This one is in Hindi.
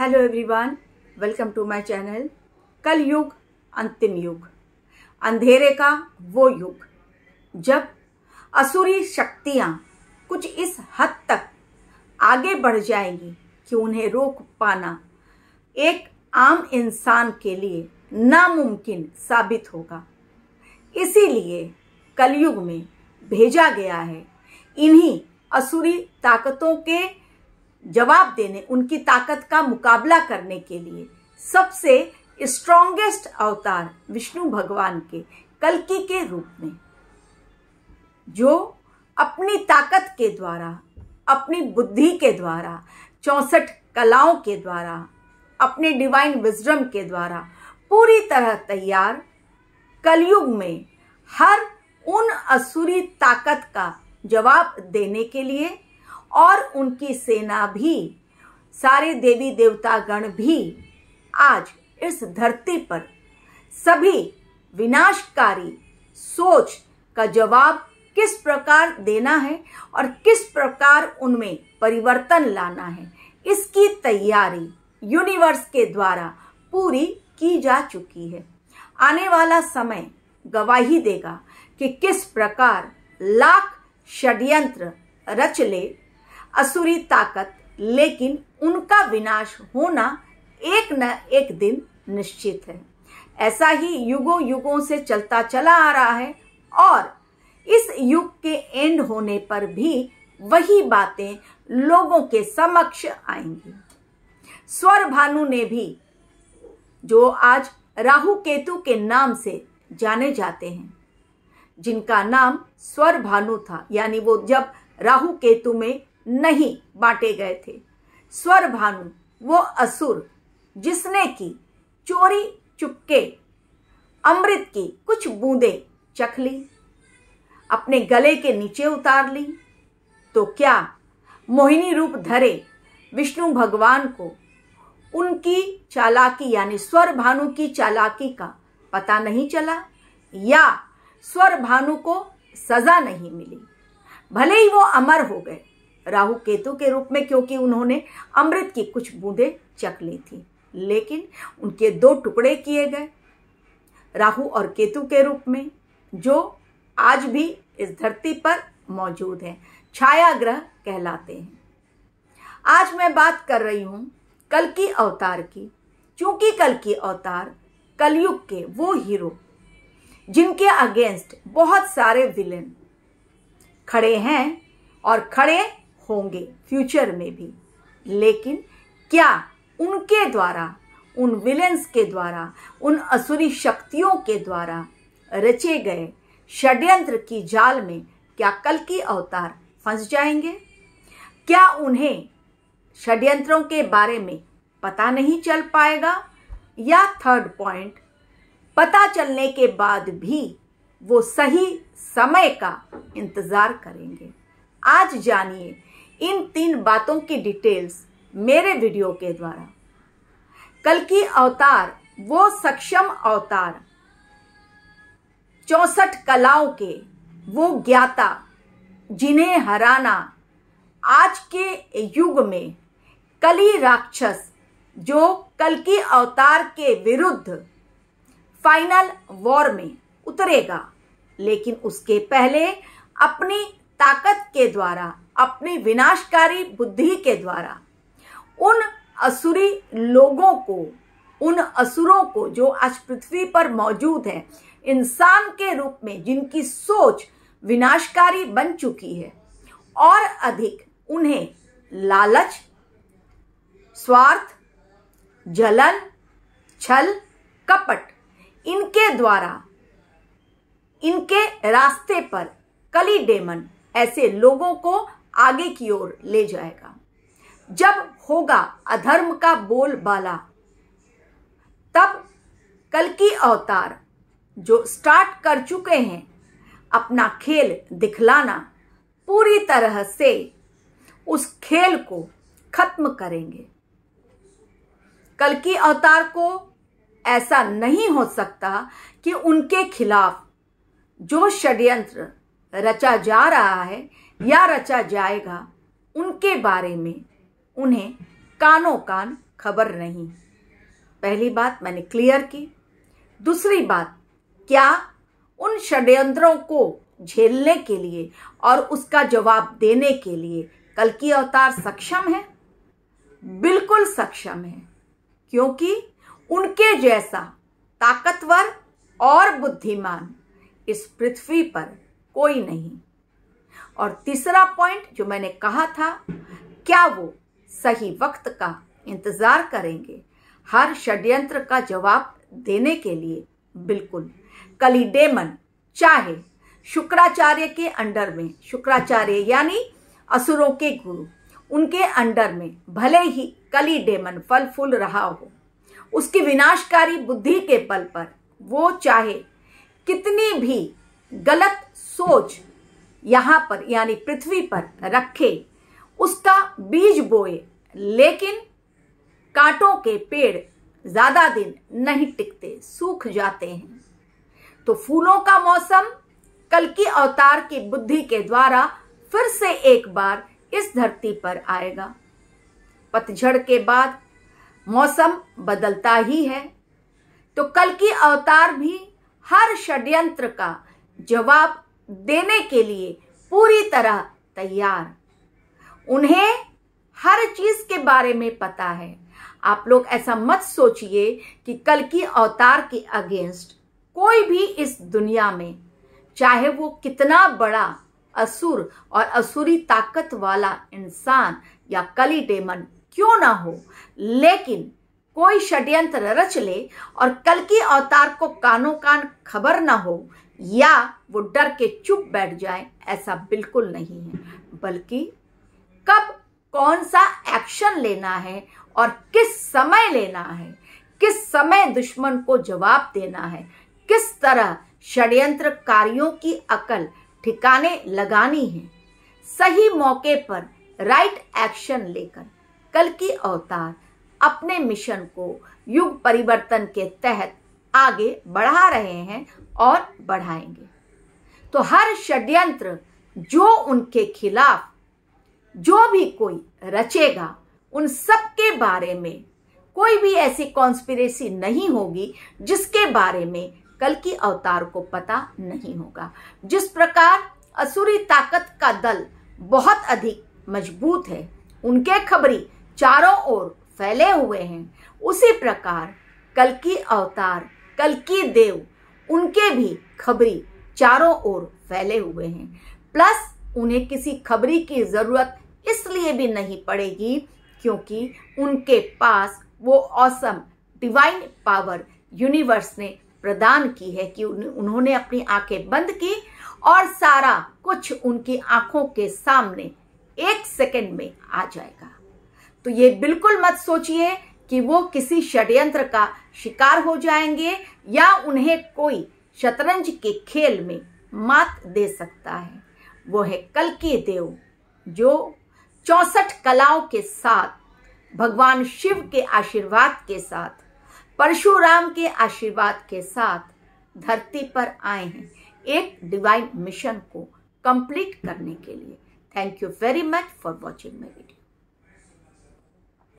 hello everyone welcome to my channel कल युग अंतिम युग अंधेरे का वो युग जब असुरी शक्तियां कुछ इस हद तक आगे बढ़ जाएंगी कि उन्हें रोक पाना एक आम इंसान के लिए नामुमकिन साबित होगा इसीलिए कलयुग में भेजा गया है इन्हीं असुरी ताकतों के जवाब देने उनकी ताकत का मुकाबला करने के लिए सबसे स्ट्रोंगेस्ट अवतार विष्णु भगवान के कलकी के रूप में जो अपनी ताकत के द्वारा अपनी बुद्धि के द्वारा चौसठ कलाओं के द्वारा अपने डिवाइन विजडम के द्वारा पूरी तरह तैयार कलयुग में हर उन असुरी ताकत का जवाब देने के लिए और उनकी सेना भी सारे देवी देवता गण भी आज इस धरती पर सभी विनाशकारी सोच का जवाब किस प्रकार देना है और किस प्रकार उनमें परिवर्तन लाना है इसकी तैयारी यूनिवर्स के द्वारा पूरी की जा चुकी है आने वाला समय गवाही देगा कि किस प्रकार लाख षड्यंत्र रच ले असुरी ताकत लेकिन उनका विनाश होना एक न एक दिन निश्चित है ऐसा ही युगों युगों से चलता चला आ रहा है और इस युग के एंड होने पर भी वही बातें लोगों के समक्ष आएंगी स्वर भानु ने भी जो आज राहु केतु के नाम से जाने जाते हैं जिनका नाम स्वर भानु था यानी वो जब राहु केतु में नहीं बांटे गए थे स्वर भानु वो असुर जिसने की चोरी चुपके अमृत की कुछ बूंदे चख ली अपने गले के नीचे उतार ली तो क्या मोहिनी रूप धरे विष्णु भगवान को उनकी चालाकी यानी स्वर भानु की चालाकी का पता नहीं चला या स्वर भानु को सजा नहीं मिली भले ही वो अमर हो गए राहु केतु के रूप में क्योंकि उन्होंने अमृत की कुछ बूंदे चख ली थी लेकिन उनके दो टुकड़े किए गए राहु और केतु के रूप में जो आज भी इस धरती पर मौजूद हैं छाया ग्रह कहलाते हैं आज मैं बात कर रही हूं कल की अवतार की चूंकि कल की अवतार कलयुग के वो हीरो जिनके अगेंस्ट बहुत सारे विलेन खड़े हैं और खड़े होंगे फ्यूचर में भी लेकिन क्या उनके द्वारा उन विलेंस के द्वारा उन असुरी शक्तियों के द्वारा रचे गए षड्यंत्र की जाल में क्या कल की अवतार फंस जाएंगे क्या उन्हें षड्यंत्रों के बारे में पता नहीं चल पाएगा या थर्ड पॉइंट पता चलने के बाद भी वो सही समय का इंतज़ार करेंगे आज जानिए इन तीन बातों की डिटेल्स मेरे वीडियो के द्वारा कल की अवतार वो सक्षम अवतार चौसठ कलाओं के वो ज्ञाता जिन्हें हराना आज के युग में कली राक्षस जो कल की अवतार के विरुद्ध फाइनल वॉर में उतरेगा लेकिन उसके पहले अपनी ताकत के द्वारा अपनी विनाशकारी बुद्धि के द्वारा उन असुरी लोगों को उन असुरों को जो आज पृथ्वी पर मौजूद हैं इंसान के रूप में जिनकी सोच विनाशकारी बन चुकी है और अधिक उन्हें लालच स्वार्थ जलन छल कपट इनके द्वारा इनके रास्ते पर कली डेमन ऐसे लोगों को आगे की ओर ले जाएगा जब होगा अधर्म का बोल बाला तब कल की अवतार जो स्टार्ट कर चुके हैं अपना खेल दिखलाना पूरी तरह से उस खेल को खत्म करेंगे कल की अवतार को ऐसा नहीं हो सकता कि उनके खिलाफ जो षड्यंत्र रचा जा रहा है या रचा जाएगा उनके बारे में उन्हें कानों कान खबर नहीं पहली बात मैंने क्लियर की दूसरी बात क्या उन षड्यंत्रों को झेलने के लिए और उसका जवाब देने के लिए कल की अवतार सक्षम है बिल्कुल सक्षम है क्योंकि उनके जैसा ताकतवर और बुद्धिमान इस पृथ्वी पर कोई नहीं और तीसरा पॉइंट जो मैंने कहा था क्या वो सही वक्त का इंतज़ार करेंगे हर षड्यंत्र का जवाब देने के लिए बिल्कुल कलिडेमन चाहे शुक्राचार्य के अंडर में शुक्राचार्य यानी असुरों के गुरु उनके अंडर में भले ही कली डेमन फल फूल रहा हो उसकी विनाशकारी बुद्धि के पल पर वो चाहे कितनी भी गलत सोच यहाँ पर यानी पृथ्वी पर रखे उसका बीज बोए लेकिन कांटों के पेड़ ज्यादा दिन नहीं टिकते सूख जाते हैं तो फूलों का मौसम कल की अवतार की बुद्धि के द्वारा फिर से एक बार इस धरती पर आएगा पतझड़ के बाद मौसम बदलता ही है तो कल की अवतार भी हर षड्यंत्र का जवाब देने के लिए पूरी तरह तैयार उन्हें हर चीज के बारे में पता है आप लोग ऐसा मत सोचिए कि कल की अवतार के अगेंस्ट कोई भी इस दुनिया में चाहे वो कितना बड़ा असुर और असुरी ताकत वाला इंसान या कली डेमन क्यों ना हो लेकिन कोई षड्यंत्र रच ले और कल की अवतार को कानों कान खबर ना हो या वो डर के चुप बैठ जाए ऐसा बिल्कुल नहीं है बल्कि कब कौन सा एक्शन लेना है और किस समय लेना है किस समय दुश्मन को जवाब देना है किस तरह षड्यंत्रकारियों की अकल ठिकाने लगानी है सही मौके पर राइट एक्शन लेकर कल की अवतार अपने मिशन को युग परिवर्तन के तहत आगे बढ़ा रहे हैं और बढ़ाएंगे तो हर षड्यंत्र जो उनके खिलाफ जो भी कोई रचेगा उन सब के बारे में कोई भी ऐसी कॉन्स्पिरेसी नहीं होगी जिसके बारे में कल की अवतार को पता नहीं होगा जिस प्रकार असुरी ताकत का दल बहुत अधिक मजबूत है उनके खबरी चारों ओर फैले हुए हैं उसी प्रकार कल की अवतार कलकी देव उनके भी खबरी चारों ओर फैले हुए हैं प्लस उन्हें किसी खबरी की ज़रूरत इसलिए भी नहीं पड़ेगी क्योंकि उनके पास वो औसम डिवाइन पावर यूनिवर्स ने प्रदान की है कि उन्होंने अपनी आंखें बंद की और सारा कुछ उनकी आंखों के सामने एक सेकंड में आ जाएगा तो ये बिल्कुल मत सोचिए कि वो किसी षड्यंत्र का शिकार हो जाएंगे या उन्हें कोई शतरंज के खेल में मात दे सकता है वो है कल के देव जो चौसठ कलाओं के साथ भगवान शिव के आशीर्वाद के साथ परशुराम के आशीर्वाद के साथ धरती पर आए हैं एक डिवाइन मिशन को कंप्लीट करने के लिए thank you very much for watching my video